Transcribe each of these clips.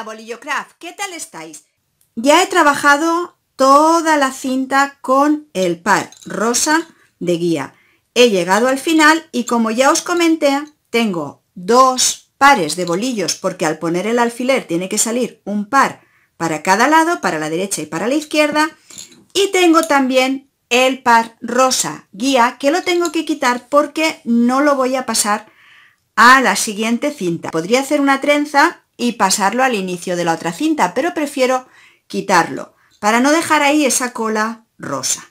bolillo craft, ¿qué tal estáis? Ya he trabajado toda la cinta con el par rosa de guía. He llegado al final y como ya os comenté, tengo dos pares de bolillos porque al poner el alfiler tiene que salir un par para cada lado, para la derecha y para la izquierda. Y tengo también el par rosa guía que lo tengo que quitar porque no lo voy a pasar a la siguiente cinta. Podría hacer una trenza y pasarlo al inicio de la otra cinta, pero prefiero quitarlo para no dejar ahí esa cola rosa.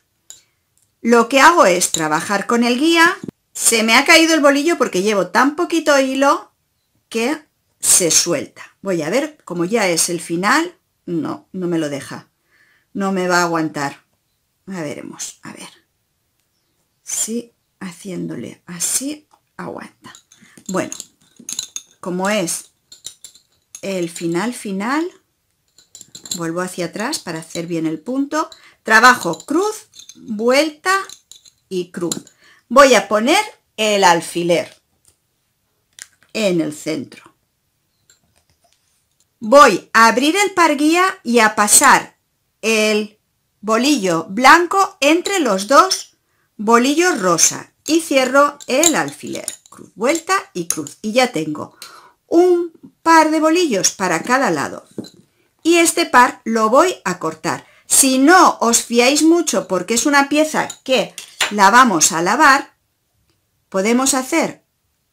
Lo que hago es trabajar con el guía. Se me ha caído el bolillo porque llevo tan poquito hilo que se suelta. Voy a ver, como ya es el final, no, no me lo deja. No me va a aguantar. A veremos, a ver. Sí, haciéndole así, aguanta. Bueno, como es el final final, vuelvo hacia atrás para hacer bien el punto, trabajo cruz, vuelta y cruz. Voy a poner el alfiler en el centro. Voy a abrir el par guía y a pasar el bolillo blanco entre los dos bolillos rosa y cierro el alfiler. Cruz, vuelta y cruz. Y ya tengo un par de bolillos para cada lado. Y este par lo voy a cortar. Si no os fiáis mucho porque es una pieza que la vamos a lavar, podemos hacer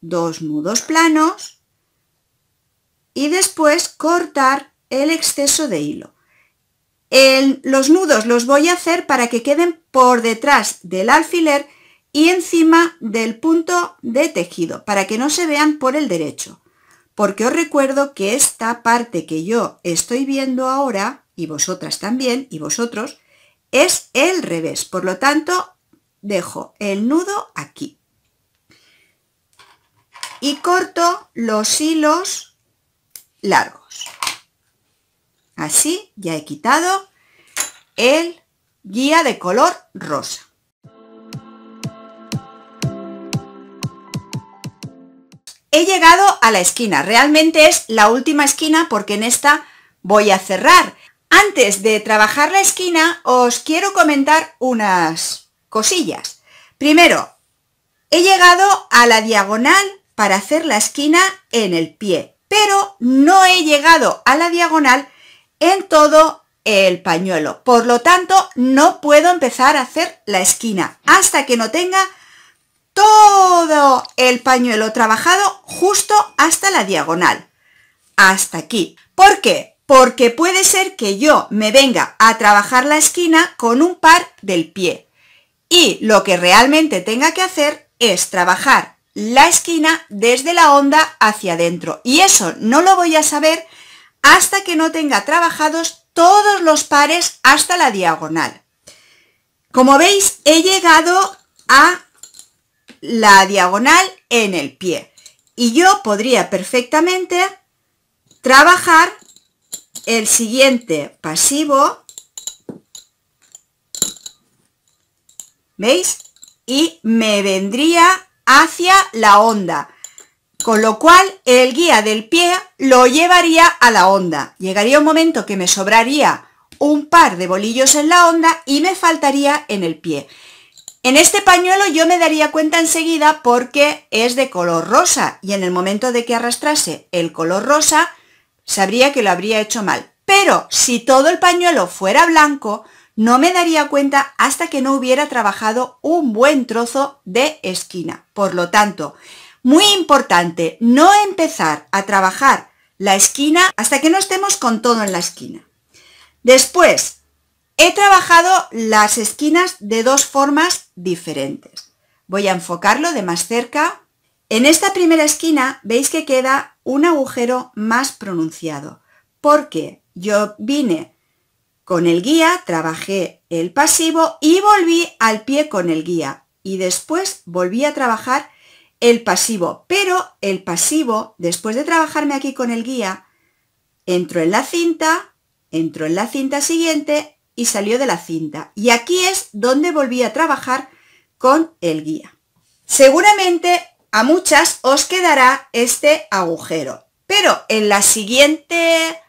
dos nudos planos y después cortar el exceso de hilo. los nudos los voy a hacer para que queden por detrás del alfiler y encima del punto de tejido, para que no se vean por el derecho porque os recuerdo que esta parte que yo estoy viendo ahora, y vosotras también, y vosotros, es el revés. Por lo tanto, dejo el nudo aquí. Y corto los hilos largos. Así ya he quitado el guía de color rosa. he llegado a la esquina. Realmente es la última esquina porque en esta voy a cerrar. Antes de trabajar la esquina, os quiero comentar unas cosillas. Primero, he llegado a la diagonal para hacer la esquina en el pie, pero no he llegado a la diagonal en todo el pañuelo. Por lo tanto, no puedo empezar a hacer la esquina hasta que no tenga todo el pañuelo trabajado justo hasta la diagonal, hasta aquí. ¿Por qué? Porque puede ser que yo me venga a trabajar la esquina con un par del pie y lo que realmente tenga que hacer es trabajar la esquina desde la onda hacia adentro y eso no lo voy a saber hasta que no tenga trabajados todos los pares hasta la diagonal. Como veis, he llegado a la diagonal en el pie. Y yo podría perfectamente trabajar el siguiente pasivo. ¿Veis? Y me vendría hacia la onda. Con lo cual, el guía del pie lo llevaría a la onda. Llegaría un momento que me sobraría un par de bolillos en la onda y me faltaría en el pie. En este pañuelo yo me daría cuenta enseguida porque es de color rosa y en el momento de que arrastrase el color rosa sabría que lo habría hecho mal. Pero si todo el pañuelo fuera blanco, no me daría cuenta hasta que no hubiera trabajado un buen trozo de esquina. Por lo tanto, muy importante, no empezar a trabajar la esquina hasta que no estemos con todo en la esquina. Después, He trabajado las esquinas de dos formas diferentes. Voy a enfocarlo de más cerca. En esta primera esquina veis que queda un agujero más pronunciado, porque yo vine con el guía, trabajé el pasivo y volví al pie con el guía. Y después volví a trabajar el pasivo, pero el pasivo, después de trabajarme aquí con el guía, entro en la cinta, entro en la cinta siguiente, salió de la cinta. Y aquí es donde volví a trabajar con el guía. Seguramente a muchas os quedará este agujero, pero en la siguiente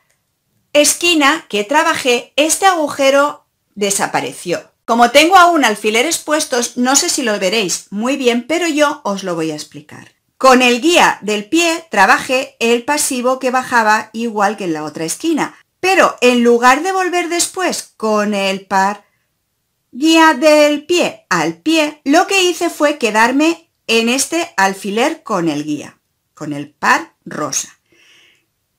esquina que trabajé, este agujero desapareció. Como tengo aún alfileres puestos, no sé si lo veréis muy bien, pero yo os lo voy a explicar. Con el guía del pie trabajé el pasivo que bajaba igual que en la otra esquina, pero en lugar de volver después con el par guía del pie al pie, lo que hice fue quedarme en este alfiler con el guía, con el par rosa.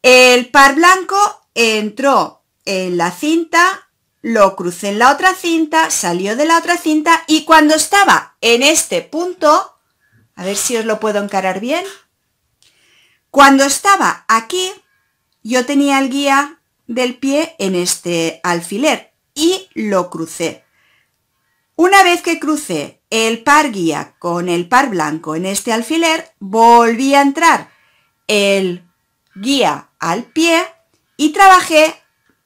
El par blanco entró en la cinta, lo crucé en la otra cinta, salió de la otra cinta y cuando estaba en este punto, a ver si os lo puedo encarar bien, cuando estaba aquí, yo tenía el guía del pie en este alfiler y lo crucé. Una vez que crucé el par guía con el par blanco en este alfiler, volví a entrar el guía al pie y trabajé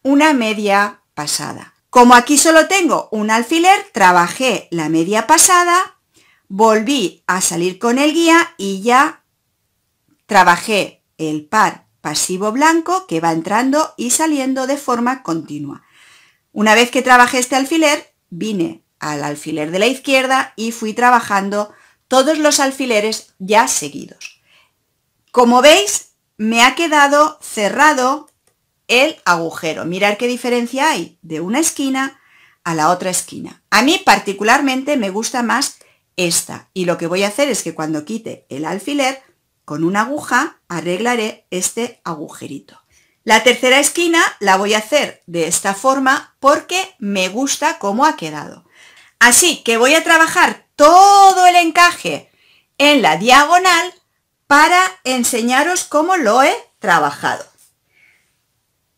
una media pasada. Como aquí solo tengo un alfiler, trabajé la media pasada, volví a salir con el guía y ya trabajé el par pasivo blanco que va entrando y saliendo de forma continua. Una vez que trabajé este alfiler, vine al alfiler de la izquierda y fui trabajando todos los alfileres ya seguidos. Como veis, me ha quedado cerrado el agujero. mirar qué diferencia hay de una esquina a la otra esquina. A mí particularmente me gusta más esta y lo que voy a hacer es que cuando quite el alfiler con una aguja arreglaré este agujerito. La tercera esquina la voy a hacer de esta forma porque me gusta cómo ha quedado. Así que voy a trabajar todo el encaje en la diagonal para enseñaros cómo lo he trabajado.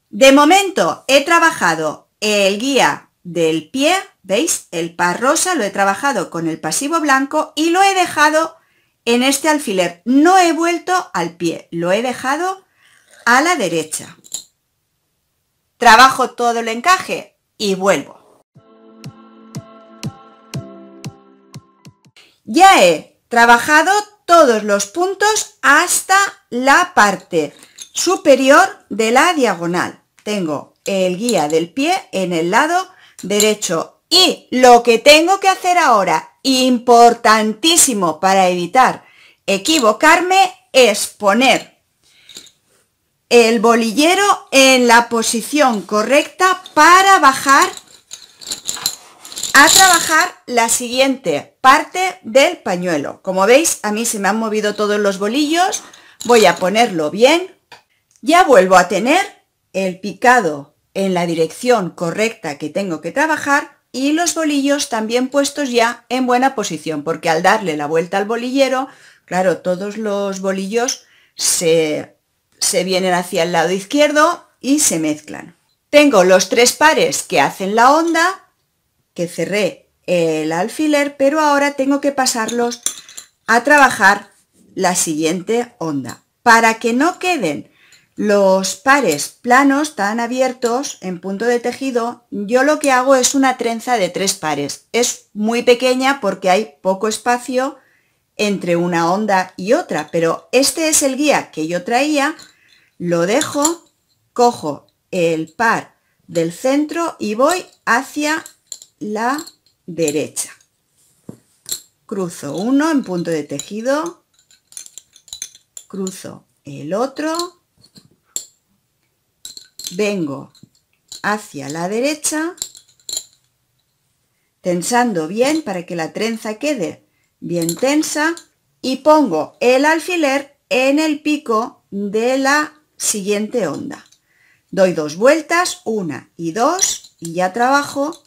De momento he trabajado el guía del pie, ¿veis? El par rosa lo he trabajado con el pasivo blanco y lo he dejado en este alfiler. No he vuelto al pie, lo he dejado a la derecha. Trabajo todo el encaje y vuelvo. Ya he trabajado todos los puntos hasta la parte superior de la diagonal. Tengo el guía del pie en el lado derecho y lo que tengo que hacer ahora importantísimo para evitar equivocarme es poner el bolillero en la posición correcta para bajar a trabajar la siguiente parte del pañuelo. Como veis, a mí se me han movido todos los bolillos. Voy a ponerlo bien. Ya vuelvo a tener el picado en la dirección correcta que tengo que trabajar y los bolillos también puestos ya en buena posición, porque al darle la vuelta al bolillero, claro, todos los bolillos se, se vienen hacia el lado izquierdo y se mezclan. Tengo los tres pares que hacen la onda, que cerré el alfiler, pero ahora tengo que pasarlos a trabajar la siguiente onda. Para que no queden los pares planos tan abiertos en punto de tejido, yo lo que hago es una trenza de tres pares. Es muy pequeña porque hay poco espacio entre una onda y otra, pero este es el guía que yo traía, lo dejo, cojo el par del centro y voy hacia la derecha. Cruzo uno en punto de tejido, cruzo el otro, vengo hacia la derecha, tensando bien para que la trenza quede bien tensa y pongo el alfiler en el pico de la siguiente onda. Doy dos vueltas, una y dos, y ya trabajo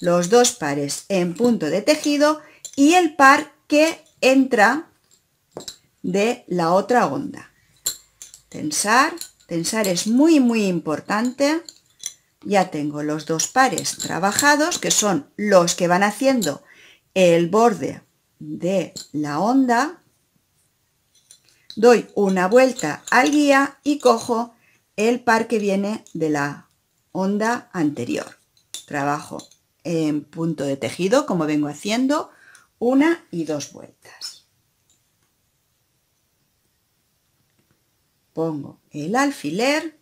los dos pares en punto de tejido y el par que entra de la otra onda. Tensar, pensar es muy, muy importante. Ya tengo los dos pares trabajados, que son los que van haciendo el borde de la onda. Doy una vuelta al guía y cojo el par que viene de la onda anterior. Trabajo en punto de tejido, como vengo haciendo, una y dos vueltas. Pongo el alfiler,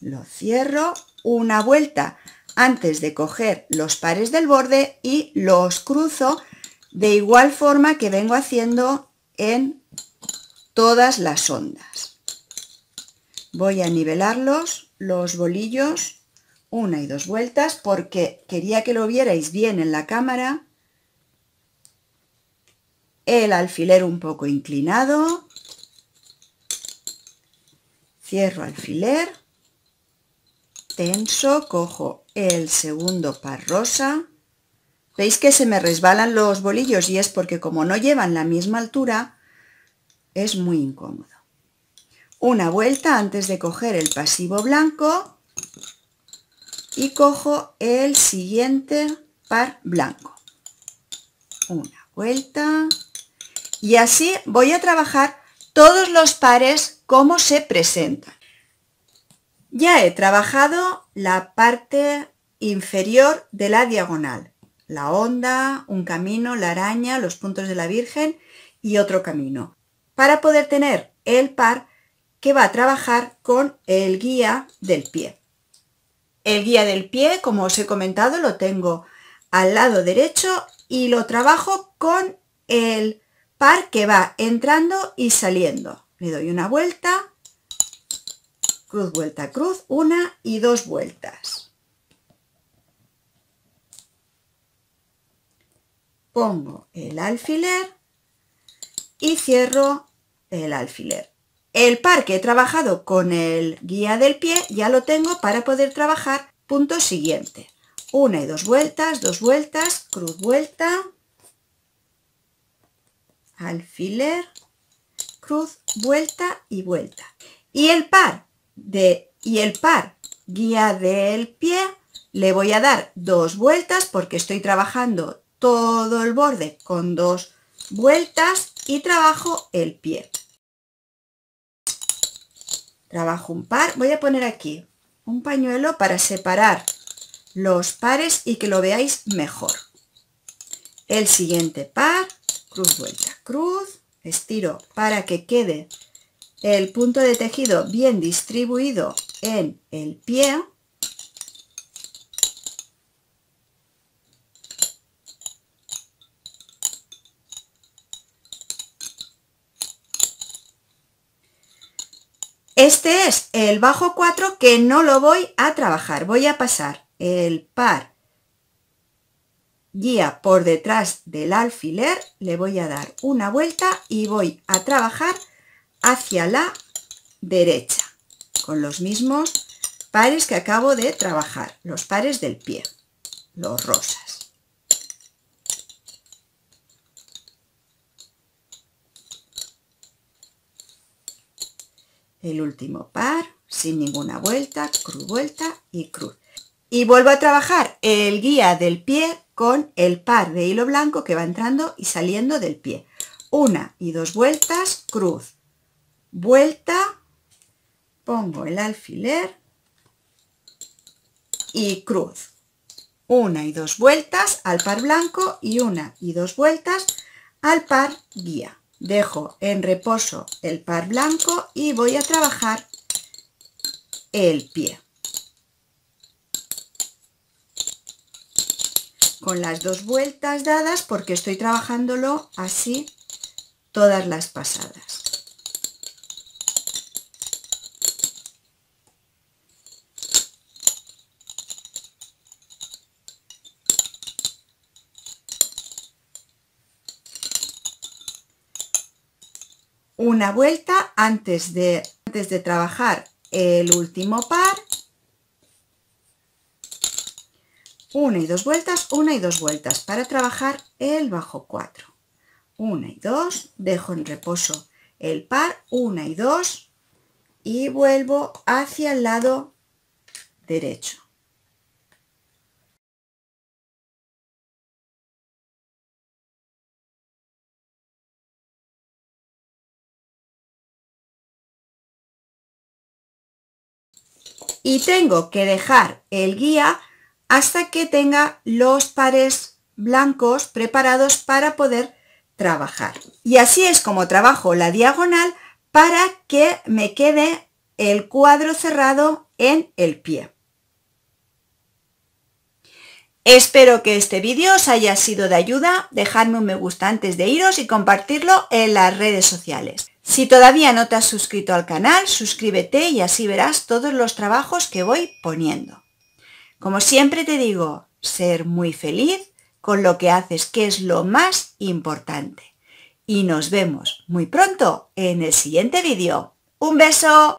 lo cierro, una vuelta antes de coger los pares del borde y los cruzo de igual forma que vengo haciendo en todas las ondas. Voy a nivelarlos, los bolillos, una y dos vueltas, porque quería que lo vierais bien en la cámara. El alfiler un poco inclinado, cierro alfiler, tenso, cojo el segundo par rosa, veis que se me resbalan los bolillos y es porque como no llevan la misma altura, es muy incómodo. Una vuelta antes de coger el pasivo blanco y cojo el siguiente par blanco. Una vuelta y así voy a trabajar todos los pares cómo se presenta. Ya he trabajado la parte inferior de la diagonal, la onda, un camino, la araña, los puntos de la Virgen y otro camino, para poder tener el par que va a trabajar con el guía del pie. El guía del pie, como os he comentado, lo tengo al lado derecho y lo trabajo con el par que va entrando y saliendo me doy una vuelta, cruz, vuelta, cruz, una y dos vueltas. Pongo el alfiler y cierro el alfiler. El par que he trabajado con el guía del pie ya lo tengo para poder trabajar punto siguiente. Una y dos vueltas, dos vueltas, cruz vuelta, alfiler, vuelta y vuelta. Y el par de y el par guía del pie le voy a dar dos vueltas porque estoy trabajando todo el borde con dos vueltas y trabajo el pie. Trabajo un par, voy a poner aquí un pañuelo para separar los pares y que lo veáis mejor. El siguiente par, cruz, vuelta, cruz, estiro para que quede el punto de tejido bien distribuido en el pie. Este es el bajo 4 que no lo voy a trabajar. Voy a pasar el par guía por detrás del alfiler, le voy a dar una vuelta y voy a trabajar hacia la derecha, con los mismos pares que acabo de trabajar, los pares del pie, los rosas. El último par, sin ninguna vuelta, cruz, vuelta y cruz. Y vuelvo a trabajar el guía del pie con el par de hilo blanco que va entrando y saliendo del pie. Una y dos vueltas, cruz, vuelta, pongo el alfiler y cruz. Una y dos vueltas al par blanco y una y dos vueltas al par guía. Dejo en reposo el par blanco y voy a trabajar el pie. con las dos vueltas dadas porque estoy trabajándolo así todas las pasadas. Una vuelta antes de, antes de trabajar el último par 1 y 2 vueltas, 1 y 2 vueltas para trabajar el bajo 4. 1 y 2, dejo en reposo el par, 1 y 2 y vuelvo hacia el lado derecho. Y tengo que dejar el guía hasta que tenga los pares blancos preparados para poder trabajar. Y así es como trabajo la diagonal para que me quede el cuadro cerrado en el pie. Espero que este vídeo os haya sido de ayuda, dejadme un me gusta antes de iros y compartirlo en las redes sociales. Si todavía no te has suscrito al canal, suscríbete y así verás todos los trabajos que voy poniendo. Como siempre te digo, ser muy feliz con lo que haces, que es lo más importante. Y nos vemos muy pronto en el siguiente vídeo. ¡Un beso!